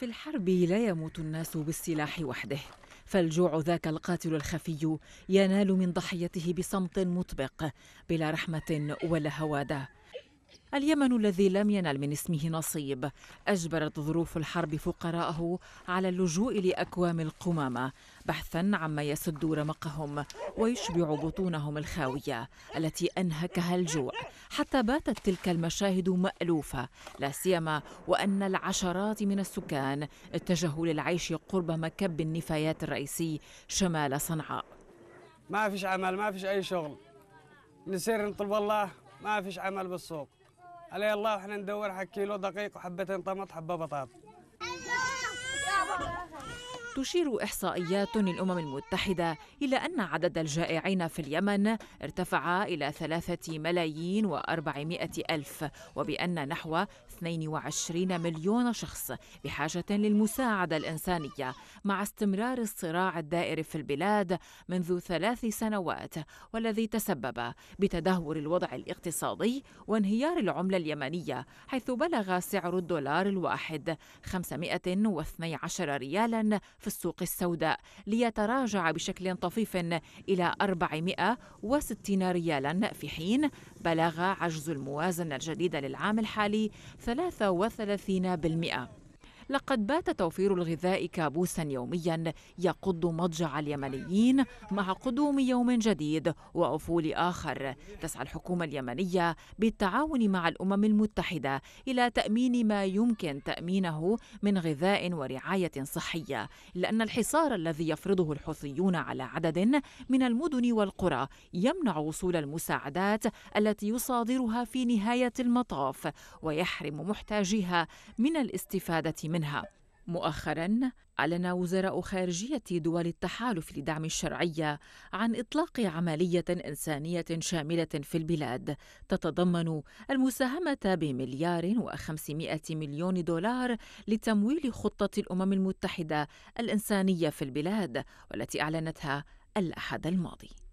في الحرب لا يموت الناس بالسلاح وحده فالجوع ذاك القاتل الخفي ينال من ضحيته بصمت مطبق بلا رحمه ولا هواده اليمن الذي لم ينل من اسمه نصيب أجبرت ظروف الحرب فقراءه على اللجوء لأكوام القمامة بحثا عما يسد رمقهم ويشبع بطونهم الخاوية التي أنهكها الجوع حتى باتت تلك المشاهد مألوفة لا سيما وأن العشرات من السكان اتجهوا للعيش قرب مكب النفايات الرئيسي شمال صنعاء ما فيش عمل ما فيش أي شغل نسير نطلب الله ما فيش عمل بالسوق علي الله واحنا ندور حق كيلو دقيق وحبتين طماط حبه بطاط تشير إحصائيات الأمم المتحدة إلى أن عدد الجائعين في اليمن ارتفع إلى ثلاثة ملايين وأربعمائة ألف وبأن نحو 22 مليون شخص بحاجة للمساعدة الإنسانية مع استمرار الصراع الدائر في البلاد منذ ثلاث سنوات والذي تسبب بتدهور الوضع الاقتصادي وانهيار العملة اليمنية حيث بلغ سعر الدولار الواحد 512 ريالاً في السوق السوداء ليتراجع بشكل طفيف إلى 460 ريالا في حين بلغ عجز الموازنة الجديدة للعام الحالي 33% لقد بات توفير الغذاء كابوسا يوميا يقض مضجع اليمنيين مع قدوم يوم جديد وافول اخر تسعى الحكومه اليمنيه بالتعاون مع الامم المتحده الى تامين ما يمكن تامينه من غذاء ورعايه صحيه لان الحصار الذي يفرضه الحوثيون على عدد من المدن والقرى يمنع وصول المساعدات التي يصادرها في نهايه المطاف ويحرم محتاجيها من الاستفاده من منها مؤخرا اعلن وزراء خارجيه دول التحالف لدعم الشرعيه عن اطلاق عمليه انسانيه شامله في البلاد تتضمن المساهمه بمليار وخمسمائه مليون دولار لتمويل خطه الامم المتحده الانسانيه في البلاد والتي اعلنتها الاحد الماضي